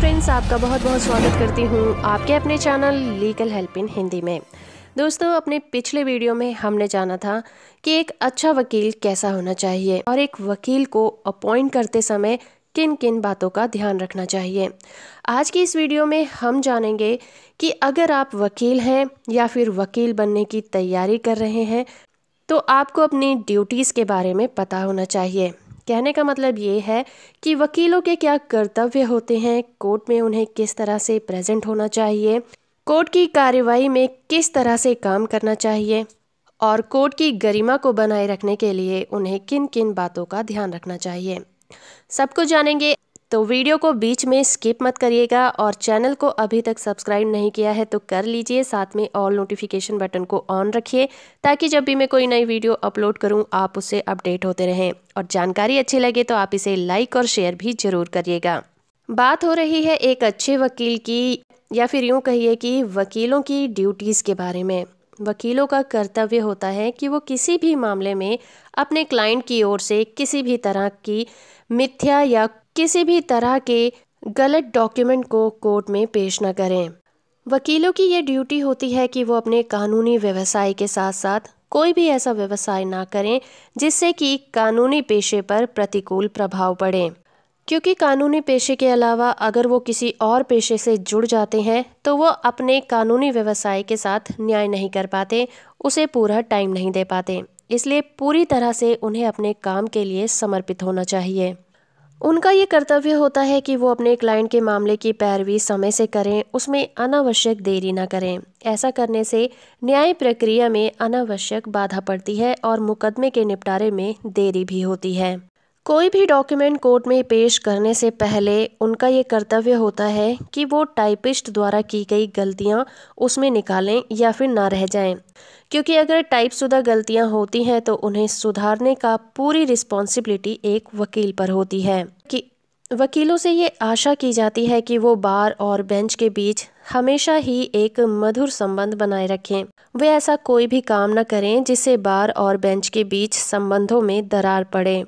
friends आपका बहुत बहुत स्वागत करती हूँ आपके अपने channel legal help in Hindi में दोस्तों अपने पिछले वीडियो में हमने जाना था कि एक अच्छा वकील कैसा होना चाहिए और एक वकील को अपॉइंट करते समय किन किन बातों का ध्यान रखना चाहिए आज की इस वीडियो में हम जानेंगे कि अगर आप वकील हैं या फिर वकील बनने की तैयारी कर रहे हैं तो आपको अपनी ड्यूटीज़ के बारे में पता होना चाहिए कहने का मतलब ये है कि वकीलों के क्या कर्तव्य होते हैं कोर्ट में उन्हें किस तरह से प्रेजेंट होना चाहिए कोर्ट की कार्यवाही में किस तरह से काम करना चाहिए और कोर्ट की गरिमा को बनाए रखने के लिए उन्हें किन किन बातों का ध्यान रखना चाहिए सबको जानेंगे तो वीडियो को बीच में स्किप मत करिएगा और चैनल को अभी तक सब्सक्राइब नहीं किया है तो कर लीजिए साथ में ऑल नोटिफिकेशन बटन को ऑन रखिए ताकि जब भी मैं कोई नई वीडियो अपलोड करूं आप उससे अपडेट होते रहें और जानकारी अच्छी लगे तो आप इसे लाइक और शेयर भी ज़रूर करिएगा बात हो रही है एक अच्छे वकील की या फिर यूँ कहिए कि वकीलों की ड्यूटीज़ के बारे में वकीलों का कर्तव्य होता है कि वो किसी भी मामले में अपने क्लाइंट की ओर से किसी भी तरह की मिथ्या या किसी भी तरह के गलत डॉक्यूमेंट को कोर्ट में पेश न करें वकीलों की यह ड्यूटी होती है कि वो अपने कानूनी व्यवसाय के साथ साथ कोई भी ऐसा व्यवसाय ना करें जिससे कि कानूनी पेशे पर प्रतिकूल प्रभाव पड़े क्योंकि कानूनी पेशे के अलावा अगर वो किसी और पेशे से जुड़ जाते हैं तो वो अपने कानूनी व्यवसाय के साथ न्याय नहीं कर पाते उसे पूरा टाइम नहीं दे पाते इसलिए पूरी तरह से उन्हें अपने काम के लिए समर्पित होना चाहिए उनका ये कर्तव्य होता है कि वो अपने क्लाइंट के मामले की पैरवी समय से करें उसमें अनावश्यक देरी ना करें ऐसा करने से न्याय प्रक्रिया में अनावश्यक बाधा पड़ती है और मुकदमे के निपटारे में देरी भी होती है कोई भी डॉक्यूमेंट कोर्ट में पेश करने से पहले उनका ये कर्तव्य होता है कि वो टाइपिस्ट द्वारा की गई गलतियाँ उसमें निकालें या फिर ना रह जाएं क्योंकि अगर टाइपशुदा गलतियाँ होती हैं तो उन्हें सुधारने का पूरी रिस्पॉन्सिबिलिटी एक वकील पर होती है कि वकीलों से ये आशा की जाती है कि वो बार और बेंच के बीच हमेशा ही एक मधुर संबंध बनाए रखें वे ऐसा कोई भी काम न करें जिससे बार और बेंच के बीच संबंधों में दरार पड़े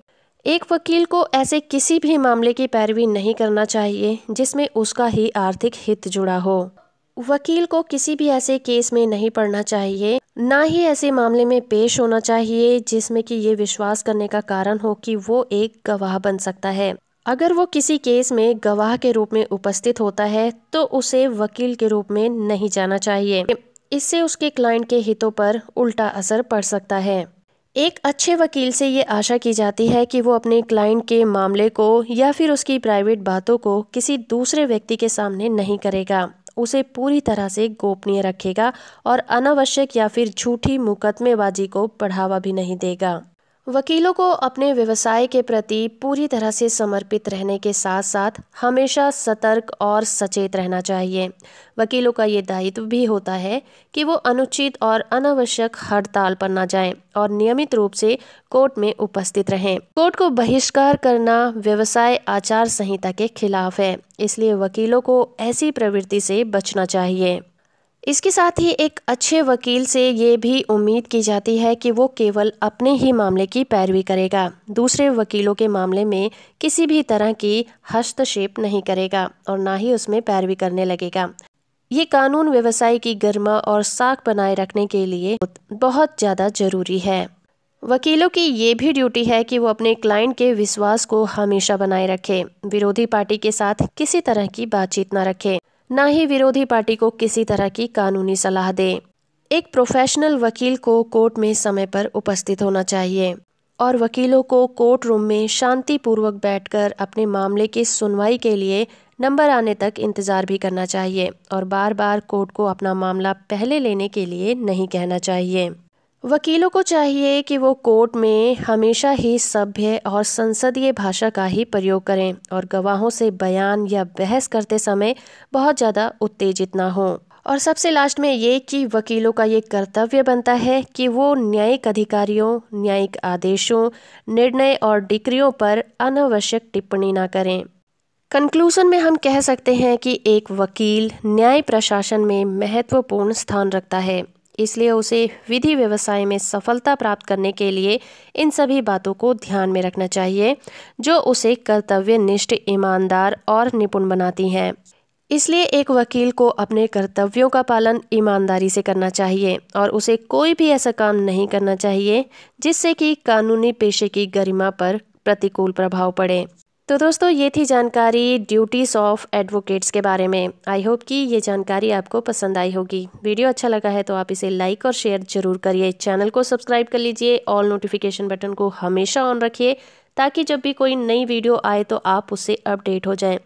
एक वकील को ऐसे किसी भी मामले की पैरवी नहीं करना चाहिए जिसमें उसका ही आर्थिक हित जुड़ा हो वकील को किसी भी ऐसे केस में नहीं पड़ना चाहिए ना ही ऐसे मामले में पेश होना चाहिए जिसमें कि ये विश्वास करने का कारण हो कि वो एक गवाह बन सकता है अगर वो किसी केस में गवाह के रूप में उपस्थित होता है तो उसे वकील के रूप में नहीं जाना चाहिए इससे उसके क्लाइंट के हितों पर उल्टा असर पड़ सकता है एक अच्छे वकील से ये आशा की जाती है कि वो अपने क्लाइंट के मामले को या फिर उसकी प्राइवेट बातों को किसी दूसरे व्यक्ति के सामने नहीं करेगा उसे पूरी तरह से गोपनीय रखेगा और अनावश्यक या फिर झूठी मुकदमेबाजी को बढ़ावा भी नहीं देगा वकीलों को अपने व्यवसाय के प्रति पूरी तरह से समर्पित रहने के साथ साथ हमेशा सतर्क और सचेत रहना चाहिए वकीलों का ये दायित्व भी होता है कि वो अनुचित और अनावश्यक हड़ताल पर ना जाएं और नियमित रूप से कोर्ट में उपस्थित रहें कोर्ट को बहिष्कार करना व्यवसाय आचार संहिता के खिलाफ है इसलिए वकीलों को ऐसी प्रवृत्ति से बचना चाहिए इसके साथ ही एक अच्छे वकील से ये भी उम्मीद की जाती है कि वो केवल अपने ही मामले की पैरवी करेगा दूसरे वकीलों के मामले में किसी भी तरह की हस्तक्षेप नहीं करेगा और ना ही उसमें पैरवी करने लगेगा ये कानून व्यवसाय की गर्मा और साख बनाए रखने के लिए बहुत ज़्यादा जरूरी है वकीलों की ये भी ड्यूटी है कि वो अपने क्लाइंट के विश्वास को हमेशा बनाए रखें विरोधी पार्टी के साथ किसी तरह की बातचीत न रखें न ही विरोधी पार्टी को किसी तरह की कानूनी सलाह दें एक प्रोफेशनल वकील को कोर्ट में समय पर उपस्थित होना चाहिए और वकीलों को कोर्ट रूम में शांतिपूर्वक बैठकर अपने मामले की सुनवाई के लिए नंबर आने तक इंतज़ार भी करना चाहिए और बार बार कोर्ट को अपना मामला पहले लेने के लिए नहीं कहना चाहिए वकीलों को चाहिए कि वो कोर्ट में हमेशा ही सभ्य और संसदीय भाषा का ही प्रयोग करें और गवाहों से बयान या बहस करते समय बहुत ज़्यादा उत्तेजित ना हों और सबसे लास्ट में ये कि वकीलों का ये कर्तव्य बनता है कि वो न्यायिक अधिकारियों न्यायिक आदेशों निर्णय और डिक्रियों पर अनावश्यक टिप्पणी ना करें कंक्लूजन में हम कह सकते हैं कि एक वकील न्याय प्रशासन में महत्वपूर्ण स्थान रखता है इसलिए उसे विधि व्यवसाय में सफलता प्राप्त करने के लिए इन सभी बातों को ध्यान में रखना चाहिए जो उसे कर्तव्य निष्ठ ईमानदार और निपुण बनाती हैं इसलिए एक वकील को अपने कर्तव्यों का पालन ईमानदारी से करना चाहिए और उसे कोई भी ऐसा काम नहीं करना चाहिए जिससे कि कानूनी पेशे की गरिमा पर प्रतिकूल प्रभाव पड़े तो दोस्तों ये थी जानकारी ड्यूटीज़ ऑफ एडवोकेट्स के बारे में आई होप कि ये जानकारी आपको पसंद आई होगी वीडियो अच्छा लगा है तो आप इसे लाइक और शेयर जरूर करिए चैनल को सब्सक्राइब कर लीजिए ऑल नोटिफिकेशन बटन को हमेशा ऑन रखिए ताकि जब भी कोई नई वीडियो आए तो आप उससे अपडेट हो जाएं